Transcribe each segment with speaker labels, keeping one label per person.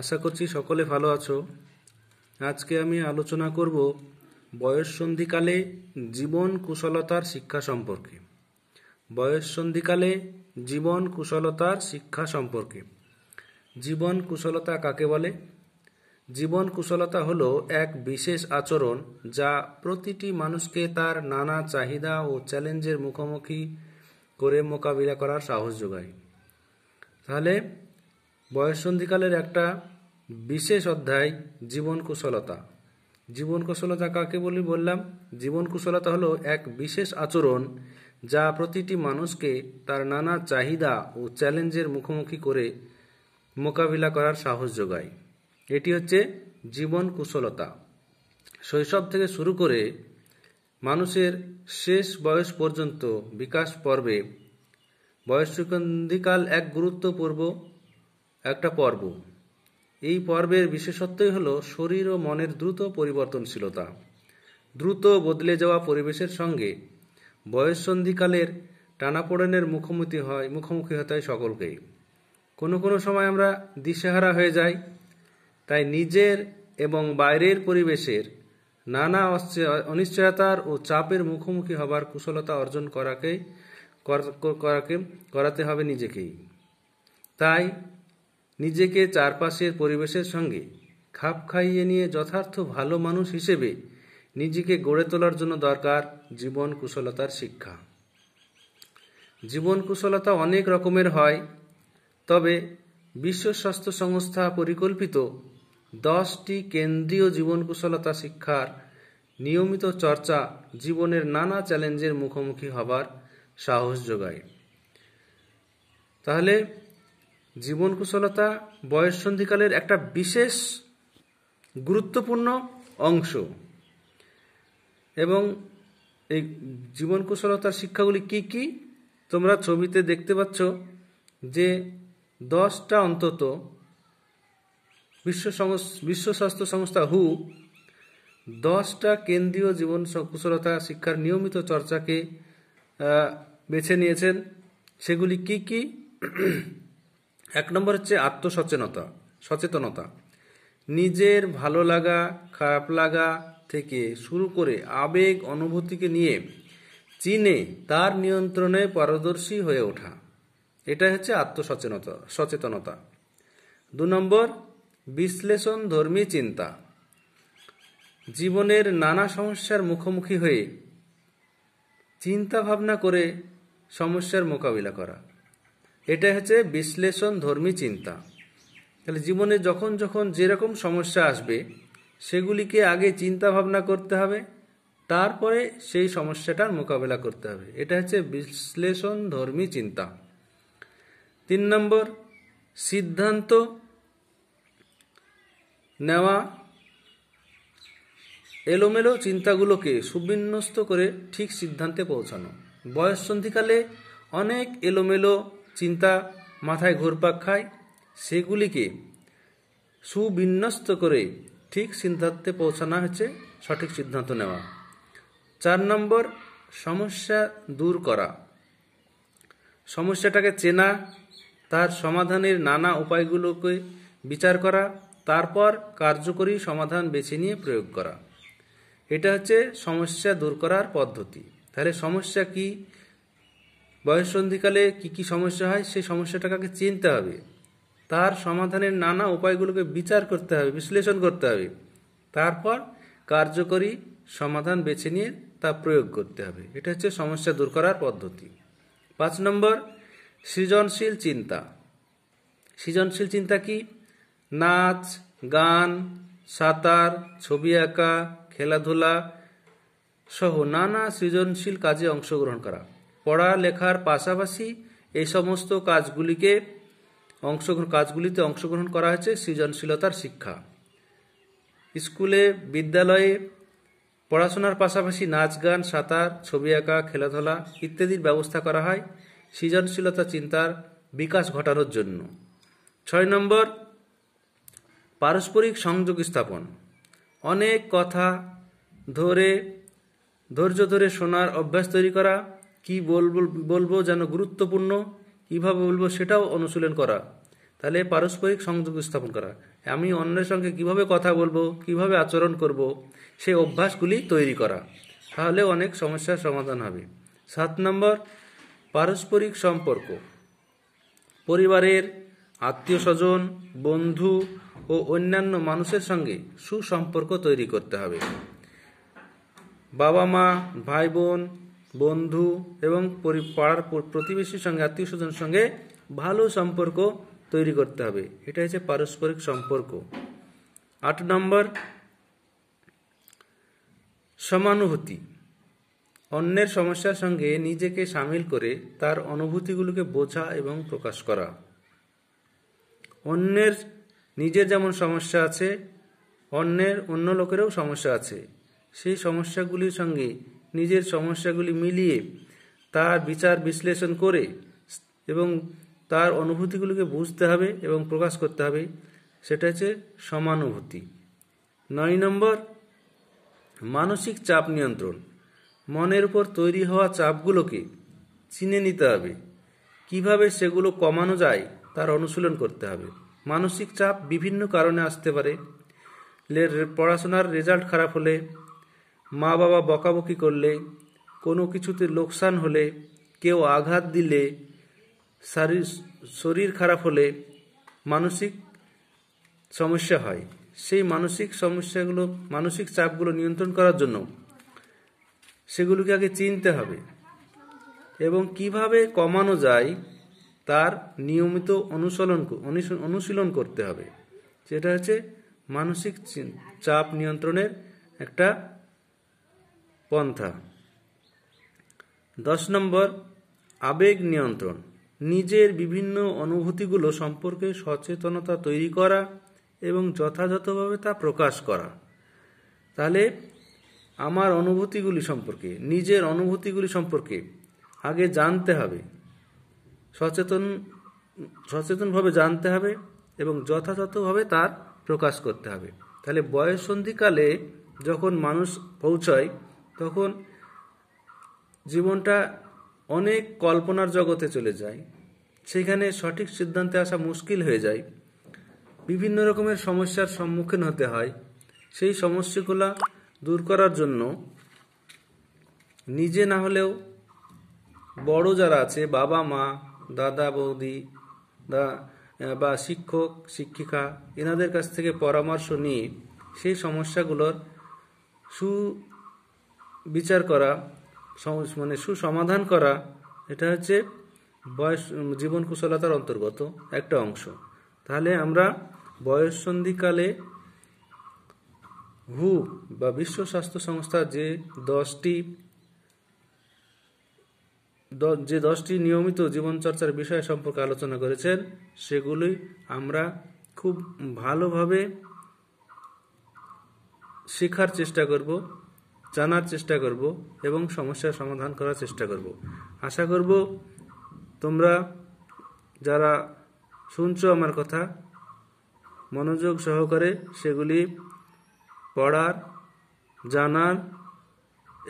Speaker 1: আশা করছি সকলে ভালো আছো আজকে আমি আলোচনা করব বয়স সন্ধিকালে জীবন কুশলতার শিক্ষা সম্পর্কে বয়স সন্ধিকালে জীবন কুশলতার শিক্ষা সম্পর্কে জীবন কুশলতা কাকে বলে জীবন কুশলতা হল এক বিশেষ আচরণ যা প্রতিটি মানুষকে তার নানা চাহিদা ও চ্যালেঞ্জের মুখোমুখি করে মোকাবিলা করার সাহস যোগায় তাহলে বয়ঃসন্ধিকালের একটা বিশেষ অধ্যায় জীবন কুশলতা জীবন কুশলতা কাকে বলি বললাম জীবন কুশলতা হলো এক বিশেষ আচরণ যা প্রতিটি মানুষকে তার নানা চাহিদা ও চ্যালেঞ্জের মুখোমুখি করে মোকাবিলা করার সাহস যোগায় এটি হচ্ছে জীবন কুশলতা শৈশব থেকে শুরু করে মানুষের শেষ বয়স পর্যন্ত বিকাশ পর্বে বয়সন্ধিকাল এক গুরুত্বপূর্ণ একটা পর্ব এই পর্বের বিশেষত্বই হলো শরীর ও মনের দ্রুত পরিবর্তনশীলতা দ্রুত বদলে যাওয়া পরিবেশের সঙ্গে বয়সন্ধিকালের টানাপোড়েনের মুখোমুখি হয় মুখোমুখি হতে হয় সকলকেই কোনো কোনো সময় আমরা দিশেহারা হয়ে যাই তাই নিজের এবং বাইরের পরিবেশের নানা অনিশ্চয়তার ও চাপের মুখোমুখি হবার কুশলতা অর্জন করাকে করাকে করাতে হবে নিজেকেই তাই নিজেকে চারপাশের পরিবেশের সঙ্গে খাপ খাইয়ে নিয়ে যথার্থ ভালো মানুষ হিসেবে নিজেকে গড়ে তোলার জন্য দরকার জীবন কুশলতার শিক্ষা জীবন কুশলতা অনেক রকমের হয় তবে বিশ্ব স্বাস্থ্য সংস্থা পরিকল্পিত দশটি কেন্দ্রীয় জীবন কুশলতা শিক্ষার নিয়মিত চর্চা জীবনের নানা চ্যালেঞ্জের মুখোমুখি হবার সাহস যোগায় তাহলে জীবন কুশলতা বয়স সন্ধিকালের একটা বিশেষ গুরুত্বপূর্ণ অংশ এবং এই জীবন কুশলতার শিক্ষাগুলি কি কি তোমরা ছবিতে দেখতে পাচ্ছ যে দশটা অন্তত বিশ্ব বিশ্ব স্বাস্থ্য সংস্থা হু দশটা কেন্দ্রীয় জীবন কুশলতা শিক্ষার নিয়মিত চর্চাকে বেছে নিয়েছেন সেগুলি কি কি এক নম্বর হচ্ছে আত্মসচেতনতা সচেতনতা নিজের ভালো লাগা খারাপ লাগা থেকে শুরু করে আবেগ অনুভূতিকে নিয়ে চিনে তার নিয়ন্ত্রণে পারদর্শী হয়ে ওঠা এটা হচ্ছে আত্মসচেতনতা সচেতনতা দু নম্বর বিশ্লেষণ ধর্মী চিন্তা জীবনের নানা সমস্যার মুখোমুখি হয়ে চিন্তা ভাবনা করে সমস্যার মোকাবিলা করা এটাই হচ্ছে বিশ্লেষণ ধর্মী চিন্তা তাহলে জীবনে যখন যখন যেরকম সমস্যা আসবে সেগুলিকে আগে চিন্তা ভাবনা করতে হবে তারপরে সেই সমস্যাটার মোকাবেলা করতে হবে এটা হচ্ছে বিশ্লেষণ ধর্মী চিন্তা তিন নম্বর সিদ্ধান্ত নেওয়া এলোমেলো চিন্তাগুলোকে সুবিন্যস্ত করে ঠিক সিদ্ধান্তে পৌঁছানো বয়স সন্ধিকালে অনেক এলোমেলো চিন্তা মাথায় ঘুরপাক খায় সেগুলিকে সুবিন্যস্ত করে ঠিক সিদ্ধান্তে পৌঁছানো হচ্ছে সঠিক সিদ্ধান্ত নেওয়া চার নম্বর সমস্যা দূর করা সমস্যাটাকে চেনা তার সমাধানের নানা উপায়গুলোকে বিচার করা তারপর কার্যকরী সমাধান বেছে নিয়ে প্রয়োগ করা এটা হচ্ছে সমস্যা দূর করার পদ্ধতি তাহলে সমস্যা কি বয়ঃসন্ধিকালে কি কি সমস্যা হয় সেই সমস্যাটাকে চিনতে হবে তার সমাধানের নানা উপায়গুলোকে বিচার করতে হবে বিশ্লেষণ করতে হবে তারপর কার্যকরী সমাধান বেছে নিয়ে তা প্রয়োগ করতে হবে এটা হচ্ছে সমস্যা দূর করার পদ্ধতি পাঁচ নম্বর সৃজনশীল চিন্তা সৃজনশীল চিন্তা কি নাচ গান সাঁতার ছবি আঁকা খেলাধুলা সহ নানা সৃজনশীল কাজে অংশগ্রহণ করা পড়ালেখার পাশাপাশি এই সমস্ত কাজগুলিকে অংশগ্রহণ কাজগুলিতে অংশগ্রহণ করা হয়েছে সৃজনশীলতার শিক্ষা স্কুলে বিদ্যালয়ে পড়াশোনার পাশাপাশি নাচ গান সাঁতার ছবি আঁকা খেলাধুলা ইত্যাদির ব্যবস্থা করা হয় সৃজনশীলতা চিন্তার বিকাশ ঘটানোর জন্য ছয় নম্বর পারস্পরিক সংযোগ স্থাপন অনেক কথা ধরে ধৈর্য ধরে শোনার অভ্যাস তৈরি করা কি বলবো বলবো যেন গুরুত্বপূর্ণ কিভাবে বলবো সেটাও অনুশীলন করা তাহলে পারস্পরিক সংযোগ স্থাপন করা আমি অন্যের সঙ্গে কিভাবে কথা বলবো কিভাবে আচরণ করব সেই অভ্যাসগুলি তৈরি করা তাহলে অনেক সমস্যার সমাধান হবে সাত নম্বর পারস্পরিক সম্পর্ক পরিবারের আত্মীয় স্বজন বন্ধু ও অন্যান্য মানুষের সঙ্গে সুসম্পর্ক তৈরি করতে হবে বাবা মা ভাই বোন বন্ধু এবং পাড়ার প্রতিবেশীর সঙ্গে আত্মীয় স্বজনের সঙ্গে ভালো সম্পর্ক তৈরি করতে হবে এটা হচ্ছে পারস্পরিক সম্পর্ক আট নম্বর সমানুভূতি অন্যের সমস্যার সঙ্গে নিজেকে সামিল করে তার অনুভূতিগুলোকে বোঝা এবং প্রকাশ করা অন্যের নিজের যেমন সমস্যা আছে অন্যের অন্য লোকেরও সমস্যা আছে সেই সমস্যাগুলির সঙ্গে নিজের সমস্যাগুলি মিলিয়ে তার বিচার বিশ্লেষণ করে এবং তার অনুভূতিগুলিকে বুঝতে হবে এবং প্রকাশ করতে হবে সেটা হচ্ছে সমানুভূতি নয় নম্বর মানসিক চাপ নিয়ন্ত্রণ মনের উপর তৈরি হওয়া চাপগুলোকে চিনে নিতে হবে কিভাবে সেগুলো কমানো যায় তার অনুশীলন করতে হবে মানসিক চাপ বিভিন্ন কারণে আসতে পারে পড়াশোনার রেজাল্ট খারাপ হলে মা বাবা বকাবকি করলে কোনো কিছুতে লোকসান হলে কেউ আঘাত দিলে শারীর শরীর খারাপ হলে মানসিক সমস্যা হয় সেই মানসিক সমস্যাগুলো মানসিক চাপগুলো নিয়ন্ত্রণ করার জন্য সেগুলোকে আগে চিনতে হবে এবং কিভাবে কমানো যায় তার নিয়মিত অনুশীলন অনুশীলন করতে হবে যেটা হচ্ছে মানসিক চাপ নিয়ন্ত্রণের একটা পন্থা দশ নম্বর আবেগ নিয়ন্ত্রণ নিজের বিভিন্ন অনুভূতিগুলো সম্পর্কে সচেতনতা তৈরি করা এবং যথাযথভাবে তা প্রকাশ করা তাহলে আমার অনুভূতিগুলি সম্পর্কে নিজের অনুভূতিগুলি সম্পর্কে আগে জানতে হবে সচেতন সচেতনভাবে জানতে হবে এবং যথাযথভাবে তার প্রকাশ করতে হবে তাহলে বয়স যখন মানুষ পৌঁছয় তখন জীবনটা অনেক কল্পনার জগতে চলে যায় সেখানে সঠিক সিদ্ধান্তে আসা মুশকিল হয়ে যায় বিভিন্ন রকমের সমস্যার সম্মুখীন হতে হয় সেই সমস্যাগুলো দূর করার জন্য নিজে না হলেও বড় যারা আছে বাবা মা দাদা বৌদি দা বা শিক্ষক শিক্ষিকা এনাদের কাছ থেকে পরামর্শ নিয়ে সেই সমস্যাগুলোর সু বিচার করা মানে সুসমাধান করা এটা হচ্ছে বয়স জীবন কুশলতার অন্তর্গত একটা অংশ তাহলে আমরা বয়স সন্ধিকালে হু বা বিশ্ব স্বাস্থ্য সংস্থা যে দশটি যে দশটি নিয়মিত জীবনচর্চার বিষয় সম্পর্কে আলোচনা করেছেন সেগুলি আমরা খুব ভালোভাবে শেখার চেষ্টা করব জানার চেষ্টা করব এবং সমস্যার সমাধান করার চেষ্টা করব আশা করব তোমরা যারা শুনছো আমার কথা মনোযোগ সহকারে সেগুলি পড়ার জানার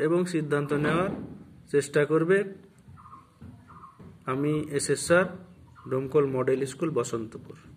Speaker 1: এবং সিদ্ধান্ত নেওয়ার চেষ্টা করবে আমি SSR sir Domkal model school Basantapur